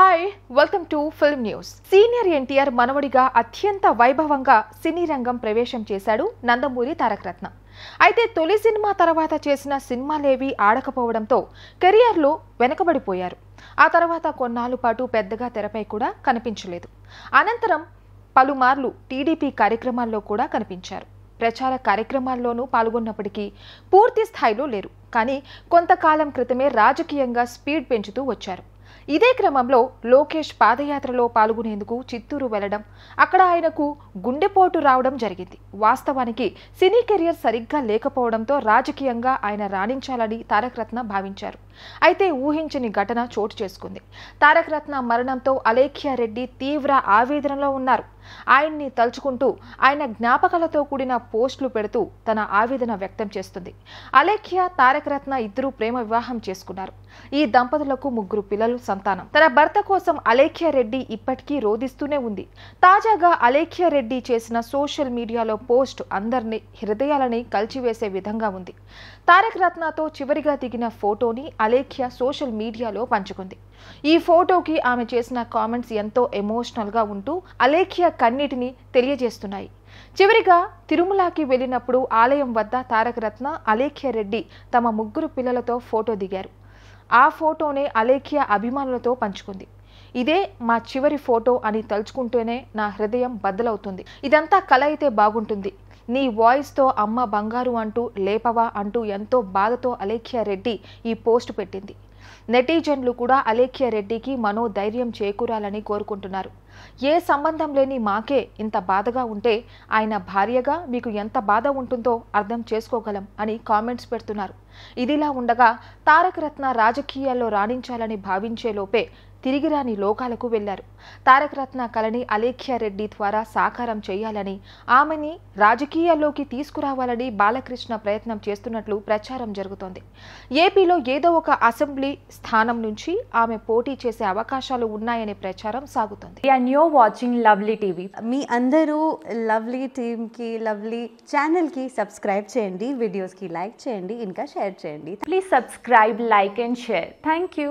hi welcome to film news senior NTR మనవడిగా అత్యంత వైభవంగా సినీ రంగం ప్రవేశం చేశాడు నందమూరి తారకరత్న అయితే తొలి సినిమా తర్వాత చేసిన సినిమాలేవి ఆడకపోవడంతో కెరియర్లో వెనకబడిపోయారు ఆ తర్వాత కొన్నాళ్ళు పాటు పెద్దగా తెరపై కూడా కనిపించలేదు అనంతరం పలుమార్లు టీడీపీ కార్యక్రమాల్లో కూడా కనిపించారు ప్రచార కార్యక్రమాల్లోనూ పాల్గొన్నప్పటికీ పూర్తి స్థాయిలో లేరు కానీ కొంతకాలం క్రితమే రాజకీయంగా స్పీడ్ పెంచుతూ వచ్చారు ఇదే క్రమంలో లోకేష్ పాదయాత్రలో పాల్గొనేందుకు చిత్తూరు వెళ్లడం అక్కడ ఆయనకు గుండెపోటు రావడం జరిగింది వాస్తవానికి సినీ కెరియర్ సరిగ్గా లేకపోవడంతో రాజకీయంగా ఆయన రాణించాలని తారకరత్న భావించారు అయితే ఊహించని ఘటన చోటు చేసుకుంది తారక రత్న మరణంతో అలేఖ్యారెడ్డి తీవ్ర ఆవేదనలో ఉన్నారు ఆయన్ని తలుచుకుంటూ ఆయన జ్ఞాపకాలతో కూడిన పోస్టులు పెడుతూ తన ఆవేదన వ్యక్తం చేస్తుంది అలేఖ్య రత్న ఇద్దరూ ప్రేమ వివాహం చేసుకున్నారు ఈ దంపతులకు ముగ్గురు పిల్లలు సంతానం తన భర్త కోసం అలేఖ్య రెడ్డి ఇప్పటికీ రోధిస్తూనే ఉంది తాజాగా అలేఖ్య రెడ్డి చేసిన సోషల్ మీడియాలో పోస్ట్ అందరిని హృదయాలని కలిచివేసే విధంగా ఉంది తారక రత్నతో చివరిగా దిగిన ఫోటోని అలేఖ్య సోషల్ మీడియాలో పంచుకుంది ఈ ఫోటోకి ఆమె చేసిన కామెంట్స్ ఎంతో ఎమోషనల్గా ఉంటూ అలేఖ్య కన్నీటిని తెలియజేస్తున్నాయి చివరిగా తిరుమలకి వెళ్ళినప్పుడు ఆలయం వద్ద తారకరత్న అలేఖ్య రెడ్డి తమ ముగ్గురు పిల్లలతో ఫోటో దిగారు ఆ ఫోటోనే అలేఖ్య అభిమానులతో పంచుకుంది ఇదే మా చివరి ఫోటో అని తలుచుకుంటూనే నా హృదయం బద్దలవుతుంది ఇదంతా కళ అయితే బాగుంటుంది నీ వాయిస్తో అమ్మ బంగారు అంటూ లేపవా అంటూ ఎంతో బాధతో అలేఖ్య రెడ్డి ఈ పోస్ట్ పెట్టింది నెటిజన్లు కూడా అలేఖ్య రెడ్డికి మనోధైర్యం చేకూరాలని కోరుకుంటున్నారు ఏ సంబంధం లేని మాకే ఇంత బాధగా ఉంటే ఆయన భార్యగా మీకు ఎంత బాధ ఉంటుందో అర్థం చేసుకోగలం అని కామెంట్స్ పెడుతున్నారు ఇదిలా ఉండగా తారకరత్న రాజకీయాల్లో రాణించాలని భావించే లోపే తిరిగిరాని లోకాలకు వెళ్లారు తారకరత్న కళని అలేఖ్యారెడ్డి ద్వారా సాకారం చేయాలని ఆమెని రాజకీయాల్లోకి తీసుకురావాలని బాలకృష్ణ ప్రయత్నం చేస్తున్నట్లు ప్రచారం జరుగుతోంది ఏపీలో ఏదో ఒక అసెంబ్లీ స్థానం నుంచి ఆమె పోటీ చేసే అవకాశాలు ఉన్నాయనే ప్రచారం సాగుతోంది వాచింగ్ లవ్లీ టీవీ మీ అందరూ లవ్లీ టీమ్కి లవ్లీ ఛానల్కి సబ్స్క్రైబ్ చేయండి వీడియోస్కి లైక్ చేయండి ఇంకా షేర్ చేయండి please subscribe like and share thank you